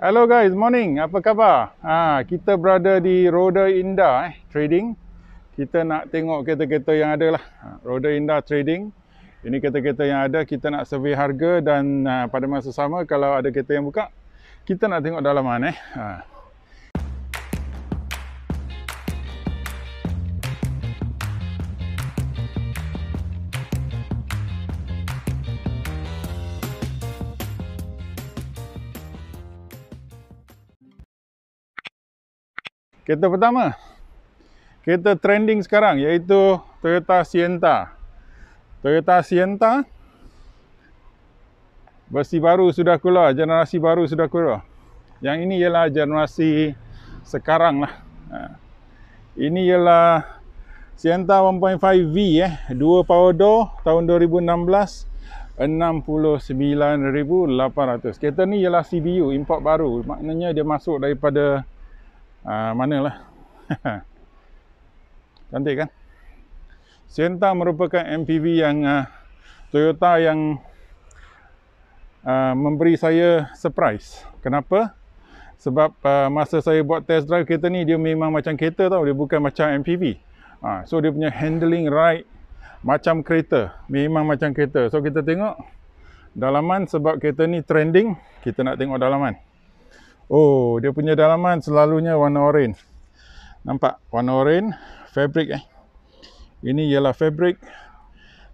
Hello guys, morning. Apa khabar? Ha, kita berada di Roda Indah eh, Trading. Kita nak tengok kereta-kereta yang ada lah. Ha, Roda Indah Trading. Ini kereta-kereta yang ada. Kita nak survey harga dan uh, pada masa sama kalau ada kereta yang buka, kita nak tengok dalaman eh. Ha. Kereta pertama. Kereta trending sekarang iaitu Toyota Sienta. Toyota Sienta versi baru sudah keluar, generasi baru sudah keluar. Yang ini ialah generasi sekarang lah. Ha. Ini ialah Sienta 1.5V eh, 2 power door tahun 2016 69,800. Kereta ni ialah CBU import baru, maknanya dia masuk daripada Uh, manalah. Cantik kan? Sienta merupakan MPV yang uh, Toyota yang uh, memberi saya surprise. Kenapa? Sebab uh, masa saya buat test drive kereta ni, dia memang macam kereta tau. Dia bukan macam MPV. Uh, so, dia punya handling ride macam kereta. Memang macam kereta. So, kita tengok dalaman sebab kereta ni trending. Kita nak tengok dalaman. Oh, dia punya dalaman selalunya warna oranye. Nampak? Warna oranye. Fabric eh. Ini ialah fabric.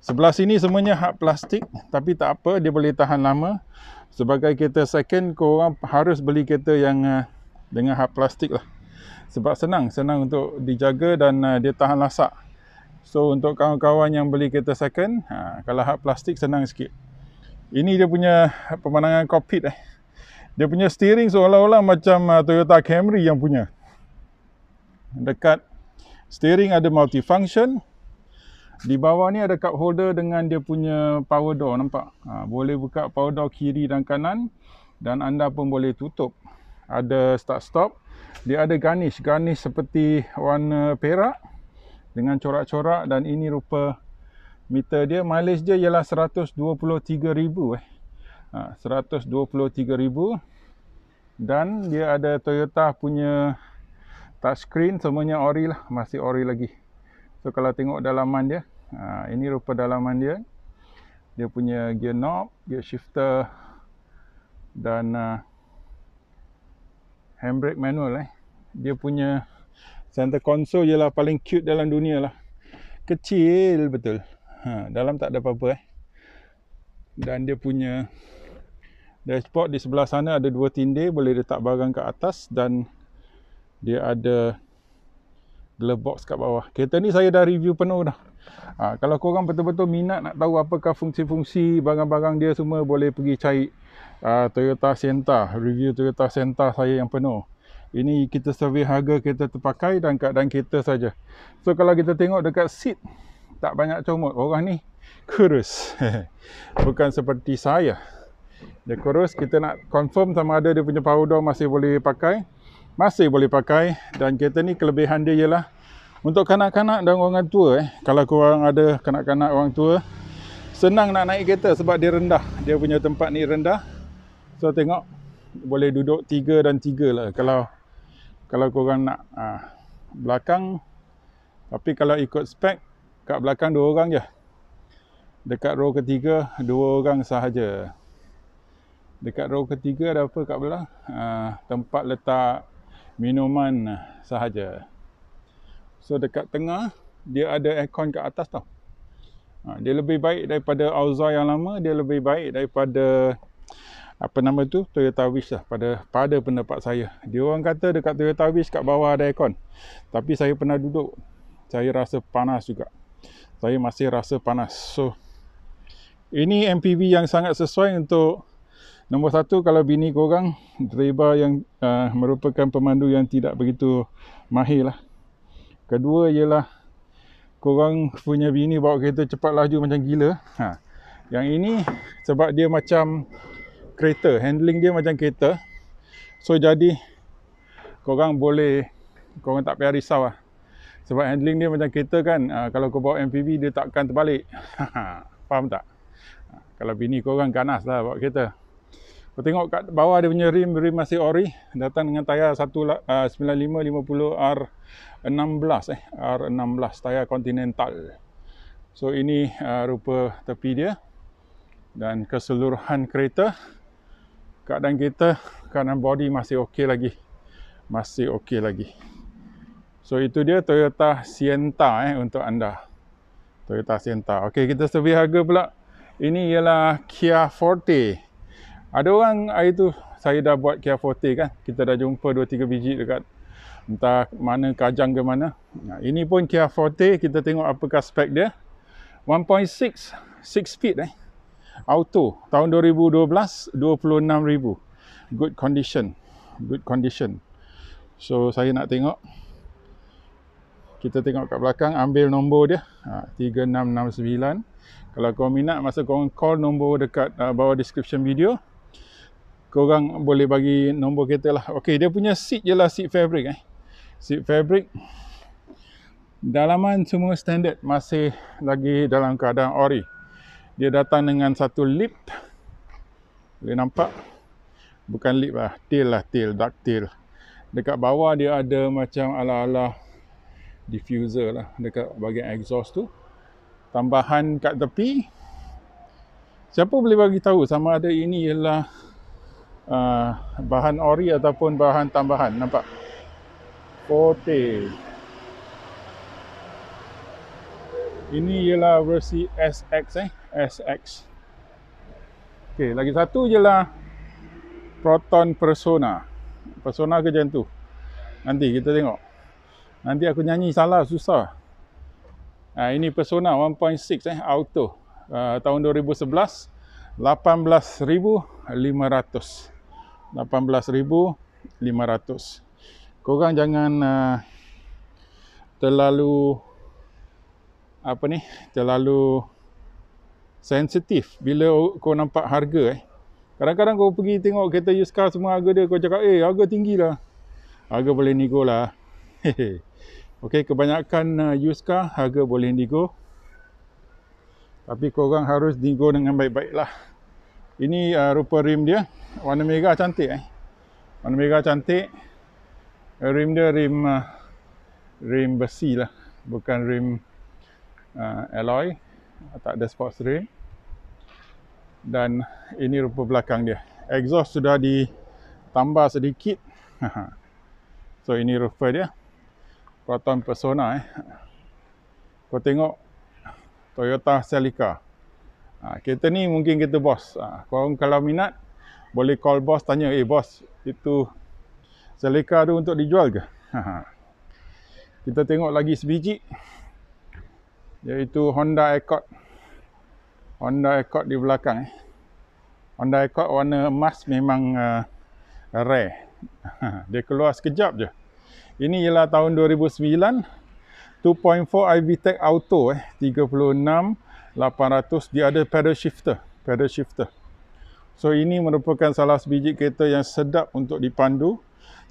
Sebelah sini semuanya hak plastik. Tapi tak apa, dia boleh tahan lama. Sebagai kereta second, korang harus beli kereta yang uh, dengan hak plastik lah. Sebab senang. Senang untuk dijaga dan uh, dia tahan lasak. So, untuk kawan-kawan yang beli kereta second, ha, kalau hard plastik senang sikit. Ini dia punya pemandangan cockpit eh dia punya steering seolah-olah macam uh, Toyota Camry yang punya dekat steering ada multifunction di bawah ni ada cup holder dengan dia punya power door nampak ha, boleh buka power door kiri dan kanan dan anda pun boleh tutup ada start stop dia ada garnish garnish seperti warna perak dengan corak-corak dan ini rupa meter dia mileage dia ialah 123000 eh 123,000 ha, dan dia ada Toyota punya touchscreen semuanya ori lah masih ori lagi so kalau tengok dalaman dia ha, ini rupa dalaman dia dia punya gear knob gear shifter dan uh, handbrake manual eh dia punya center console ialah paling cute dalam dunia lah kecil betul ha, dalam tak ada apa-apa eh dan dia punya dashboard di sebelah sana ada dua tindih boleh letak barang ke atas dan dia ada glove box kat bawah kereta ni saya dah review penuh dah ha, kalau korang betul-betul minat nak tahu apakah fungsi-fungsi barang-barang dia semua boleh pergi cari uh, Toyota Senta review Toyota Senta saya yang penuh ini kita survey harga kereta terpakai dan dan kereta saja. So kalau kita tengok dekat seat tak banyak comot. Orang ni kurus. Bukan seperti saya dia kurus kita nak confirm sama ada dia punya powder masih boleh pakai masih boleh pakai dan kereta ni kelebihan dia ialah untuk kanak-kanak dan orang tua eh kalau korang ada kanak-kanak orang tua senang nak naik kereta sebab dia rendah dia punya tempat ni rendah so tengok boleh duduk tiga dan tiga lah kalau kalau korang nak ah, belakang tapi kalau ikut spek kat belakang dua orang je dekat row ketiga dua orang sahaja dekat row ketiga ada apa kat belah? Uh, tempat letak minuman sahaja. So dekat tengah dia ada aircon kat atas tau. Uh, dia lebih baik daripada Auza yang lama, dia lebih baik daripada apa nama tu Toyota Wish lah pada pada pendapat saya. Dia orang kata dekat Toyota Wish kat bawah ada aircon. Tapi saya pernah duduk, saya rasa panas juga. Saya masih rasa panas. So ini MPV yang sangat sesuai untuk Nombor satu, kalau bini korang, driver yang uh, merupakan pemandu yang tidak begitu mahir lah. Kedua ialah, korang punya bini bawa kereta cepat laju macam gila. Ha. Yang ini, sebab dia macam kereta, handling dia macam kereta. So, jadi korang boleh, korang tak payah risau lah. Sebab handling dia macam kereta kan, uh, kalau kau bawa MPV, dia takkan terbalik. Ha, ha. Faham tak? Ha. Kalau bini korang ganas lah bawa kereta. Kau tengok kat bawah dia punya rim, rim masih ori. Datang dengan tayar 1, uh, 9550R16 eh. R16, tayar Continental. So ini uh, rupa tepi dia. Dan keseluruhan kereta. Keadaan kereta, keadaan body masih okey lagi. Masih okey lagi. So itu dia Toyota Sienta eh, untuk anda. Toyota Sienta. Okey, kita survey harga pula. Ini ialah Kia Forte. Ada orang hari tu saya dah buat Kia Forte kan. Kita dah jumpa 2-3 biji dekat entah mana kajang ke mana. Nah, ini pun Kia Forte. Kita tengok apakah spek dia. 1.6 6 speed eh. Auto. Tahun 2012 26,000. Good condition. Good condition. So saya nak tengok. Kita tengok kat belakang. Ambil nombor dia. Ha, 3669. Kalau kau minat masa kau call nombor dekat uh, bawah description video korang boleh bagi nombor kereta lah. Okey, dia punya seat je lah seat fabric eh. Seat fabric. Dalaman semua standard. Masih lagi dalam keadaan ori. Dia datang dengan satu lip. Boleh nampak? Bukan lip lah. Tail lah. Tail. Dark tail. Dekat bawah dia ada macam ala-ala diffuser lah. Dekat bahagian exhaust tu. Tambahan kat tepi. Siapa boleh bagi tahu sama ada ini ialah Ah, bahan ori ataupun bahan tambahan nampak forte ini ialah versi SX eh SX okey lagi satu ialah proton persona persona ke jantu nanti kita tengok nanti aku nyanyi salah susah ha, ini persona 1.6 eh auto uh, tahun 2011 18500 18,500. Korang jangan uh, terlalu apa ni? Terlalu sensitif bila kau nampak harga eh. Kadang-kadang kau pergi tengok kereta used car semua harga dia kau cakap, "Eh, harga lah, Harga boleh nego lah. Okey, kebanyakan ah, used car harga boleh nego. Tapi kau korang harus nego dengan baik baiklah ini uh, rupa rim dia. Warna merah cantik eh. Warna merah cantik. Uh, rim dia rim uh, rim besi lah. Bukan rim uh, alloy. Tak ada sports rim. Dan ini rupa belakang dia. Exhaust sudah ditambah sedikit. so ini rupa dia. Proton Persona eh. Kau tengok Toyota Celica. Ha, kereta ni mungkin kereta bos. Ha, korang kalau minat, boleh call bos tanya, eh bos, itu Zalika tu untuk dijual ke? Ha, ha. Kita tengok lagi sebiji. Iaitu Honda Accord. Honda Accord di belakang. Eh. Honda Accord warna emas memang uh, rare. Ha, Dia keluar sekejap je. Ini ialah tahun 2009. 2.4 IVTEC Auto. Eh. 800 dia ada pedal shifter pedal shifter so ini merupakan salah sebiji kereta yang sedap untuk dipandu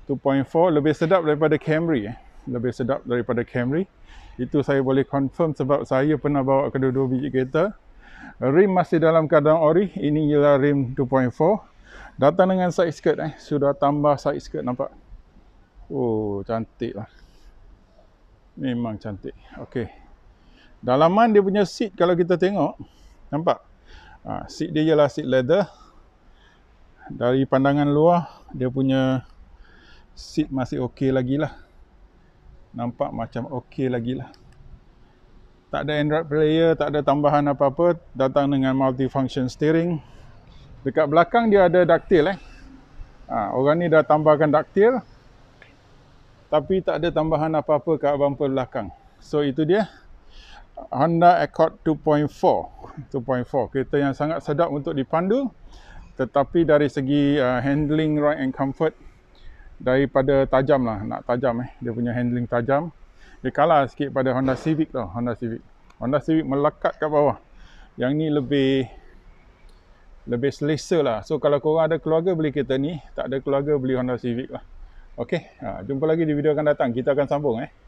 2.4 lebih sedap daripada Camry eh. lebih sedap daripada Camry itu saya boleh confirm sebab saya pernah bawa kedua-dua biji kereta rim masih dalam keadaan ori ini ialah rim 2.4 datang dengan side skirt eh. sudah tambah side skirt nampak oh cantiklah. memang cantik okey Dalaman dia punya seat kalau kita tengok, nampak? Ha, seat dia ialah seat leather. Dari pandangan luar, dia punya seat masih okey lagi lah. Nampak macam okey lagi lah. Tak ada Android player, tak ada tambahan apa-apa. Datang dengan multifunction steering. Dekat belakang dia ada ductile eh. Ha, orang ni dah tambahkan ductile. Tapi tak ada tambahan apa-apa kat bumper belakang. So itu dia. Honda Accord 2.4 2.4 kereta yang sangat sedap untuk dipandu tetapi dari segi uh, handling ride and comfort daripada tajam lah nak tajam eh dia punya handling tajam dia kalah sikit pada Honda Civic tu Honda Civic Honda Civic melekat kat bawah yang ni lebih lebih selesa lah so kalau korang ada keluarga beli kereta ni tak ada keluarga beli Honda Civic lah ok ha, jumpa lagi di video akan datang kita akan sambung eh